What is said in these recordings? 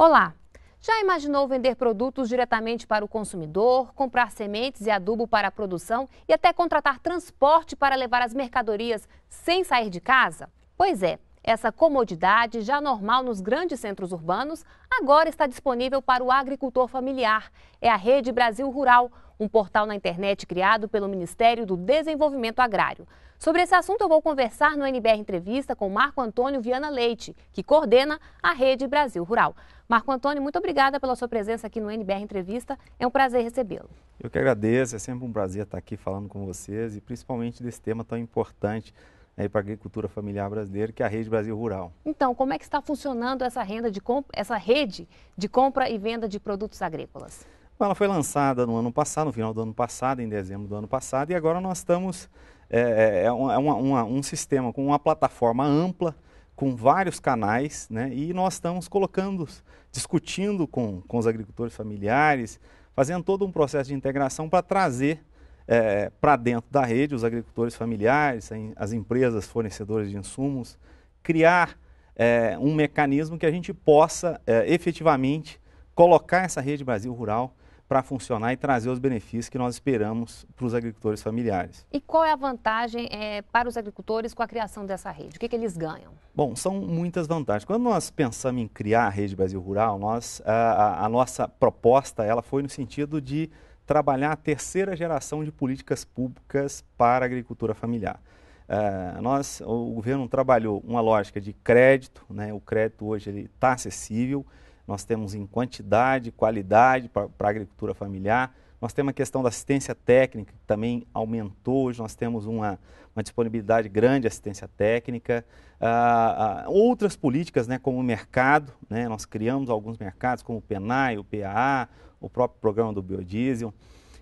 Olá! Já imaginou vender produtos diretamente para o consumidor, comprar sementes e adubo para a produção e até contratar transporte para levar as mercadorias sem sair de casa? Pois é, essa comodidade, já normal nos grandes centros urbanos, agora está disponível para o agricultor familiar. É a Rede Brasil Rural, um portal na internet criado pelo Ministério do Desenvolvimento Agrário. Sobre esse assunto, eu vou conversar no NBR Entrevista com Marco Antônio Viana Leite, que coordena a Rede Brasil Rural. Marco Antônio, muito obrigada pela sua presença aqui no NBR Entrevista. É um prazer recebê-lo. Eu que agradeço, é sempre um prazer estar aqui falando com vocês e principalmente desse tema tão importante né, para a agricultura familiar brasileira, que é a Rede Brasil Rural. Então, como é que está funcionando essa, renda de comp... essa rede de compra e venda de produtos agrícolas? ela foi lançada no ano passado, no final do ano passado, em dezembro do ano passado, e agora nós estamos. É, é, é, é uma, uma, um sistema com uma plataforma ampla com vários canais, né? e nós estamos colocando, discutindo com, com os agricultores familiares, fazendo todo um processo de integração para trazer é, para dentro da rede os agricultores familiares, as empresas fornecedoras de insumos, criar é, um mecanismo que a gente possa é, efetivamente colocar essa rede Brasil Rural para funcionar e trazer os benefícios que nós esperamos para os agricultores familiares. E qual é a vantagem é, para os agricultores com a criação dessa rede? O que, que, eles ganham? Bom, são muitas vantagens. Quando nós pensamos em criar a Rede Brasil Rural, nós, a, a nossa proposta ela foi no sentido de trabalhar a terceira geração de políticas públicas para a agricultura familiar. Uh, nós, o governo trabalhou uma lógica de crédito, né? o crédito hoje está acessível, nós temos em quantidade, qualidade para a agricultura familiar. Nós temos a questão da assistência técnica, que também aumentou. Hoje nós temos uma, uma disponibilidade grande de assistência técnica. Ah, ah, outras políticas, né, como o mercado, né, nós criamos alguns mercados, como o PENAI, o PAA, o próprio programa do biodiesel.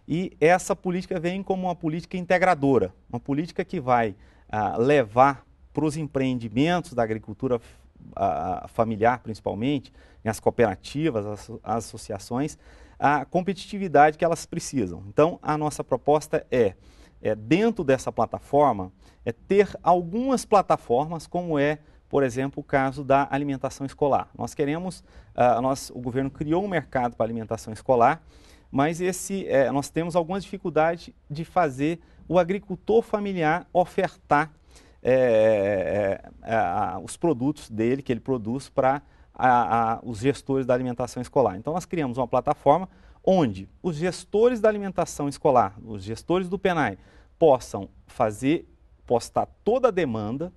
E essa política vem como uma política integradora, uma política que vai ah, levar para os empreendimentos da agricultura a, familiar principalmente, as cooperativas, as, as associações, a competitividade que elas precisam. Então, a nossa proposta é, é, dentro dessa plataforma, é ter algumas plataformas, como é, por exemplo, o caso da alimentação escolar. Nós queremos, uh, nós, o governo criou um mercado para alimentação escolar, mas esse, é, nós temos algumas dificuldades de fazer o agricultor familiar ofertar é, é, é, é os produtos dele, que ele produz, para os gestores da alimentação escolar. Então, nós criamos uma plataforma onde os gestores da alimentação escolar, os gestores do PENAI, possam fazer, postar toda a demanda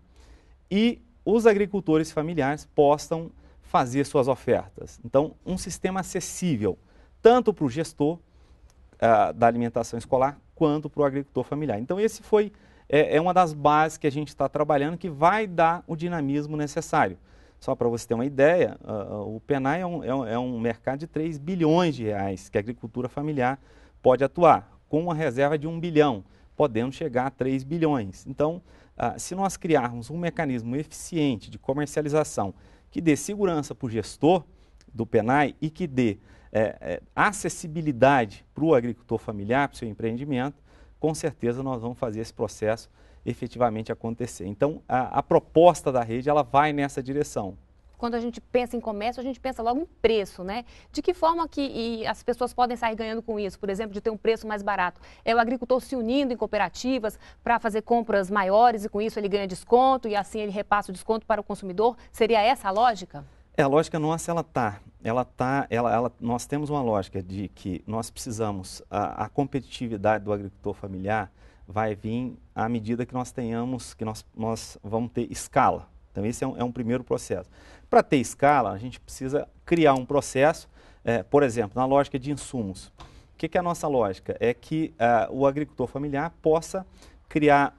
e os agricultores familiares possam fazer suas ofertas. Então, um sistema acessível tanto para o gestor uh, da alimentação escolar quanto para o agricultor familiar. Então, esse foi é, é uma das bases que a gente está trabalhando que vai dar o dinamismo necessário. Só para você ter uma ideia, uh, o PENAI é um, é, um, é um, mercado de 3 bilhões de reais que a agricultura familiar pode atuar, com uma reserva de 1 bilhão, podendo chegar a 3 bilhões. Então, uh, se nós criarmos um mecanismo eficiente de comercialização que dê segurança para o gestor do PENAI e que dê é, é acessibilidade para o agricultor familiar, para o seu empreendimento, com certeza nós vamos fazer esse processo efetivamente acontecer. Então, a, a, proposta da rede ela vai nessa direção. Quando a gente pensa em comércio, a gente pensa logo em preço, né? De que forma que as pessoas podem sair ganhando com isso? Por exemplo, de ter um preço mais barato. É o agricultor se unindo em cooperativas para fazer compras maiores e com isso ele ganha desconto e assim ele repassa o desconto para o consumidor. Seria essa a lógica? É, a lógica nossa, é ela está. Ela tá, ela, ela, nós temos uma lógica de que nós precisamos, a, a competitividade do agricultor familiar vai vir à medida que nós tenhamos, que nós, nós vamos ter escala. Então, esse é um, é um primeiro processo. Para ter escala, a gente precisa criar um processo, é, por exemplo, na lógica de insumos. O que, que é a nossa lógica? É que é, o agricultor familiar possa criar,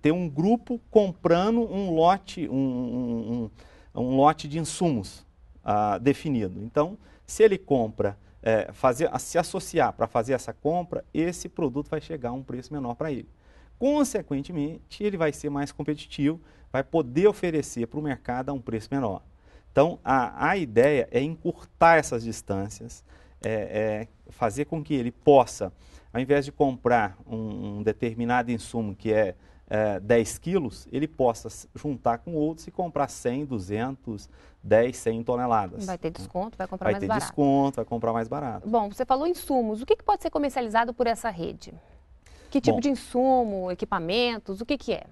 ter um grupo comprando um lote, um, um, um é um lote de insumos ah, definido. Então, se ele compra, é, fazer, se associar para fazer essa compra, esse produto vai chegar a um preço menor para ele. Consequentemente, ele vai ser mais competitivo, vai poder oferecer para o mercado a um preço menor. Então, a, a ideia é encurtar essas distâncias, é, é fazer com que ele possa, ao invés de comprar um, um determinado insumo que é é, 10 quilos, ele possa juntar com outros e comprar 100, 200, 10, 100 toneladas. Vai ter desconto, vai comprar vai mais barato. Vai ter desconto, vai comprar mais barato. Bom, você falou insumos. O que, que pode ser comercializado por essa rede? Que tipo Bom, de insumo, equipamentos, o que, que é?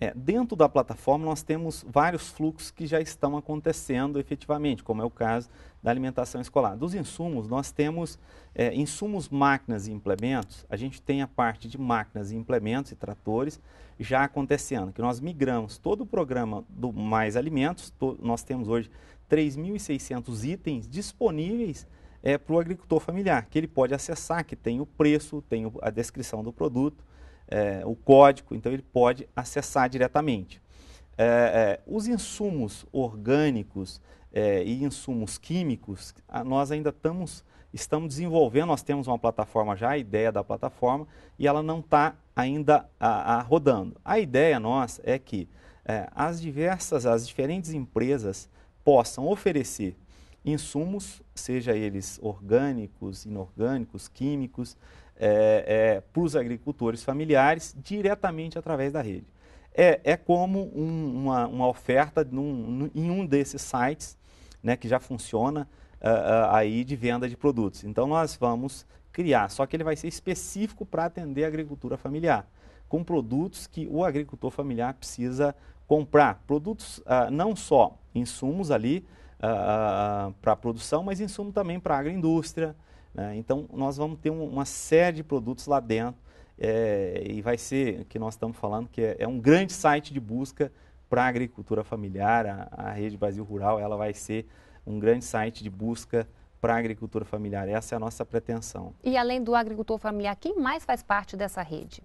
É, dentro da plataforma, nós temos vários fluxos que já estão acontecendo efetivamente, como é o caso da alimentação escolar. Dos insumos, nós temos é, insumos, máquinas e implementos. A gente tem a parte de máquinas e implementos e tratores já acontecendo, que nós migramos todo o programa do Mais Alimentos. nós temos hoje 3.600 itens disponíveis é, para o agricultor familiar, que ele pode acessar, que tem o preço, tem a descrição do produto é, o código, então ele pode acessar diretamente. É, é os insumos orgânicos é, e insumos químicos, a, nós ainda estamos, estamos desenvolvendo, nós temos uma plataforma já, a ideia da plataforma, e ela não está ainda a, a rodando. A ideia nossa é que é, as diversas, as diferentes empresas possam oferecer insumos, seja eles orgânicos, inorgânicos, químicos, é, é, para os agricultores familiares diretamente através da rede. É, é como um, uma, uma, oferta num, num, em um desses sites né, que já funciona uh, uh, aí de venda de produtos. Então nós vamos criar, só que ele vai ser específico para atender a agricultura familiar, com produtos que o agricultor familiar precisa comprar. Produtos uh, não só insumos ali para produção, mas insumo também para agroindústria, né? Então, nós vamos ter um, uma série de produtos lá dentro é, e vai ser, que nós estamos falando, que é, é um grande site de busca para a agricultura familiar, a, a, Rede Brasil Rural, ela vai ser um grande site de busca para a agricultura familiar. Essa é a nossa pretensão. E além do agricultor familiar, quem mais faz parte dessa rede?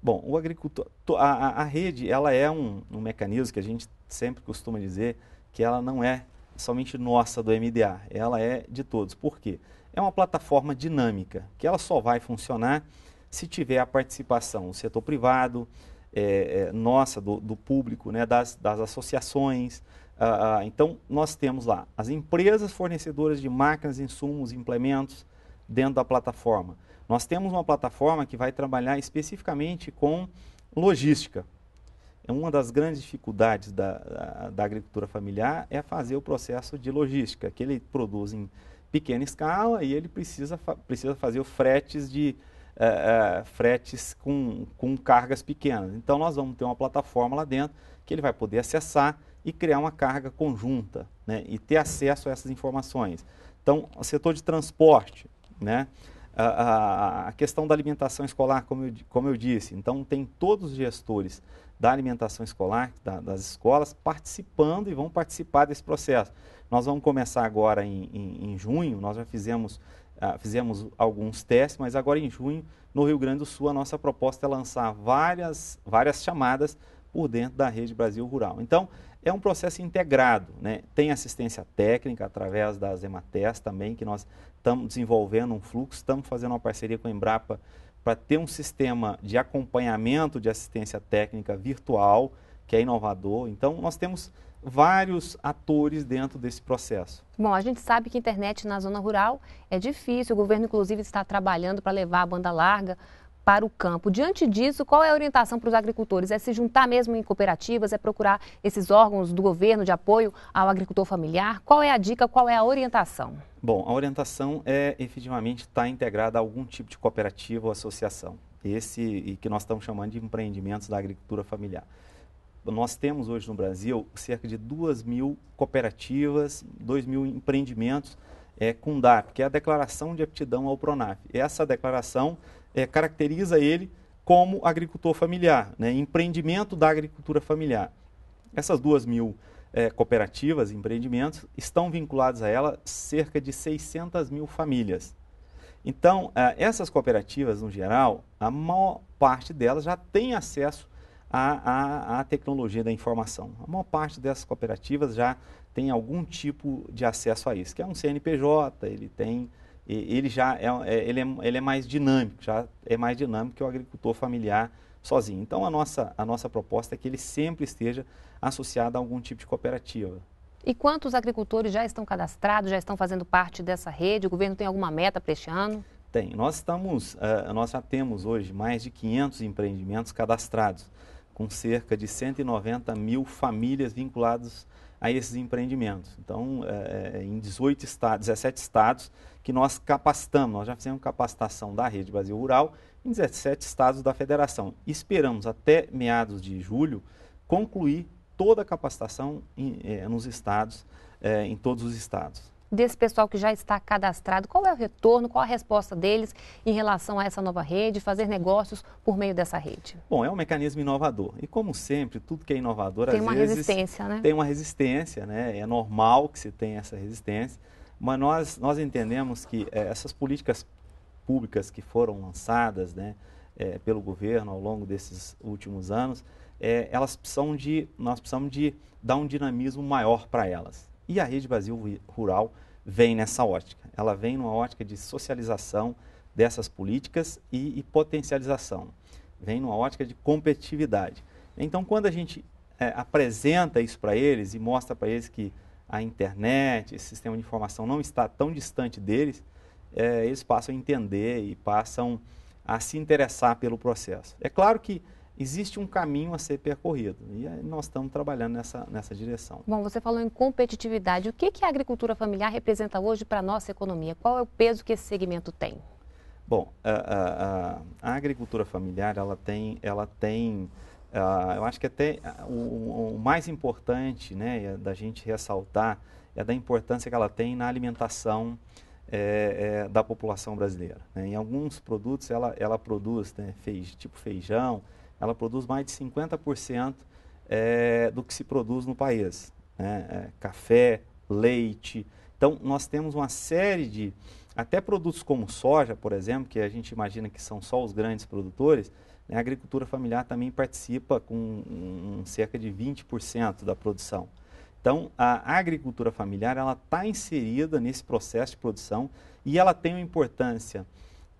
Bom, o agricultor, a, a, a rede ela é um, um mecanismo que a gente sempre costuma dizer que ela não é somente nossa do MDA, ela é de todos. Por quê? é uma plataforma dinâmica, que ela só vai funcionar se tiver a participação do setor privado, é, é, nossa, do, do, público, né, das, das associações. Ah, ah, então, nós temos lá as empresas fornecedoras de máquinas, insumos, implementos dentro da plataforma. Nós temos uma plataforma que vai trabalhar especificamente com logística. É uma das grandes dificuldades da, da, da agricultura familiar é fazer o processo de logística, que ele produz em pequena escala e ele precisa, fa precisa fazer fretes de uh, uh, fretes com, com cargas pequenas. Então nós vamos ter uma plataforma lá dentro que ele vai poder acessar e criar uma carga conjunta né, e ter acesso a essas informações. Então, o setor de transporte, né, a, a, a questão da alimentação escolar, como eu, como eu disse, então tem todos os gestores da alimentação escolar, da, das escolas, participando e vão participar desse processo. Nós vamos começar agora em, em, em junho, nós já fizemos, ah, fizemos alguns testes, mas agora em junho, no Rio Grande do Sul, a nossa proposta é lançar várias, várias chamadas por dentro da Rede Brasil Rural. Então, é um processo integrado, né? tem assistência técnica através das EMATES também, que nós estamos desenvolvendo um fluxo, estamos fazendo uma parceria com a Embrapa para ter um sistema de acompanhamento de assistência técnica virtual, que é inovador. Então, nós temos vários atores dentro desse processo. Bom, a gente sabe que internet na zona rural é difícil, o governo inclusive está trabalhando para levar a banda larga para o campo. Diante disso, qual é a orientação para os agricultores? É se juntar mesmo em cooperativas? É procurar esses órgãos do governo de apoio ao agricultor familiar? Qual é a dica? Qual é a orientação? Bom, a orientação é efetivamente estar tá integrada a algum tipo de cooperativa ou associação. Esse que nós estamos chamando de empreendimentos da agricultura familiar nós temos hoje no Brasil cerca de 2 mil cooperativas, 2 mil empreendimentos é, com DAP, que é a Declaração de Aptidão ao PRONAF. Essa declaração é, caracteriza ele como agricultor familiar, né? empreendimento da agricultura familiar. Essas duas mil é, cooperativas, empreendimentos, estão vinculados a ela cerca de 600 mil famílias. Então, é, essas cooperativas, no geral, a maior parte delas já tem acesso à, à, à, tecnologia da informação. A maior parte dessas cooperativas já tem algum tipo de acesso a isso, que é um CNPJ, ele tem ele já é, é, ele é, ele é mais dinâmico, já é mais dinâmico que o agricultor familiar sozinho. Então a nossa, a nossa proposta é que ele sempre esteja associado a algum tipo de cooperativa. E quantos agricultores já estão cadastrados, já estão fazendo parte dessa rede? O governo tem alguma meta para este ano? Tem. Nós estamos, uh, nós já temos hoje mais de 500 empreendimentos cadastrados, com cerca de 190 mil famílias vinculadas a esses empreendimentos. Então, é, é em 18 estados, 17 estados que nós capacitamos, nós já fizemos capacitação da Rede Brasil Rural em 17 estados da federação. Esperamos até meados de julho concluir toda a capacitação em, é, nos estados, é, em todos os estados desse pessoal que já está cadastrado? Qual é o retorno, qual a resposta deles em relação a essa nova rede, fazer negócios por meio dessa rede? Bom, é um mecanismo inovador. E como sempre, tudo que é inovador, tem às vezes... Tem uma resistência, né? Tem uma resistência, né? É normal que se tenha essa resistência. Mas nós, nós entendemos que é, essas políticas públicas que foram lançadas, né? É, pelo governo ao longo desses últimos anos, é, elas precisam de, nós precisamos de dar um dinamismo maior para elas. E a Rede Brasil Rural vem nessa ótica. Ela vem numa ótica de socialização dessas políticas e, e potencialização. Vem numa ótica de competitividade. Então, quando a gente é, apresenta isso para eles e mostra para eles que a internet, esse sistema de informação não está tão distante deles, é, eles passam a entender e passam a se interessar pelo processo. É claro que existe um caminho a ser percorrido e nós estamos trabalhando nessa, nessa direção. Bom, você falou em competitividade. O que, que a agricultura familiar representa hoje para a nossa economia? Qual é o peso que esse segmento tem? Bom, a, a, a agricultura familiar, ela tem, ela tem eu acho que até o, o, mais importante né, é da gente ressaltar é da importância que ela tem na alimentação é, é, da população brasileira. Né? Em alguns produtos ela, ela produz, né, feijo, tipo feijão, ela produz mais de 50% é, eh, do que se produz no país. Né? É, café, leite. Então, nós temos uma série de. Até produtos como soja, por exemplo, que a gente imagina que são só os grandes produtores, né? a agricultura familiar também participa com um, cerca de 20% da produção. Então, a agricultura familiar ela está inserida nesse processo de produção e ela tem uma importância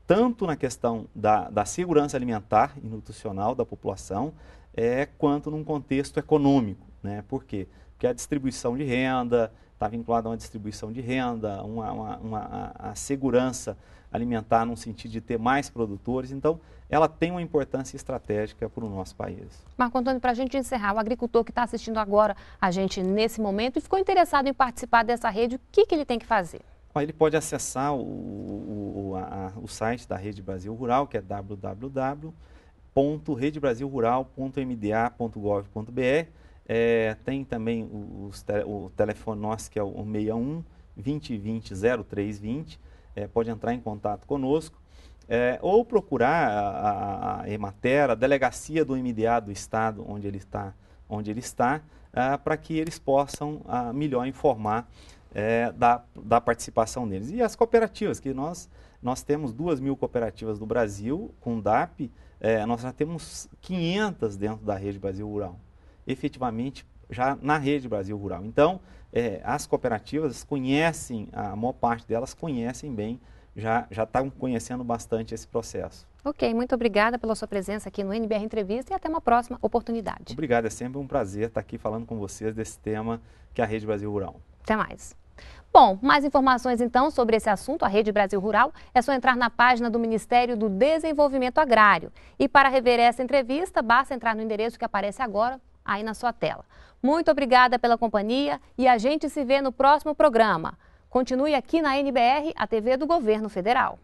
tanto na questão da, da segurança alimentar e nutricional da população, é, quanto num contexto econômico. Né? Por quê? Porque a distribuição de renda está vinculada a uma distribuição de renda, uma, uma, uma a, a segurança alimentar no sentido de ter mais produtores. Então, ela tem uma importância estratégica para o nosso país. Marco Antônio, para a gente encerrar, o agricultor que está assistindo agora a gente nesse momento e ficou interessado em participar dessa rede, o que, que ele tem que fazer? mapa, ele pode acessar o, o, a, o site da Rede Brasil Rural, que é www.redebrasilrural.mda.gov.br. É, tem também o, o, telefone nosso, que é o 61 2020 0320. É, pode entrar em contato conosco. É, ou procurar a, a, a a delegacia do MDA do estado onde ele está, está, ah, para que eles possam ah, melhor informar é, da, da participação deles. E as cooperativas, que nós, nós temos duas mil cooperativas no Brasil, com DAP, é, nós já temos 500 dentro da Rede Brasil Rural, efetivamente já na Rede Brasil Rural. Então, é, as cooperativas conhecem, a maior parte delas conhecem bem, já estão tá conhecendo bastante esse processo. Ok, muito obrigada pela sua presença aqui no NBR Entrevista e até uma próxima oportunidade. Obrigado, é sempre um prazer estar aqui falando com vocês desse tema que é a Rede Brasil Rural. Até mais. Bom, mais informações então sobre esse assunto, a Rede Brasil Rural, é só entrar na página do Ministério do Desenvolvimento Agrário. E para rever essa entrevista, basta entrar no endereço que aparece agora aí na sua tela. Muito obrigada pela companhia e a gente se vê no próximo programa. Continue aqui na NBR, a TV do Governo Federal.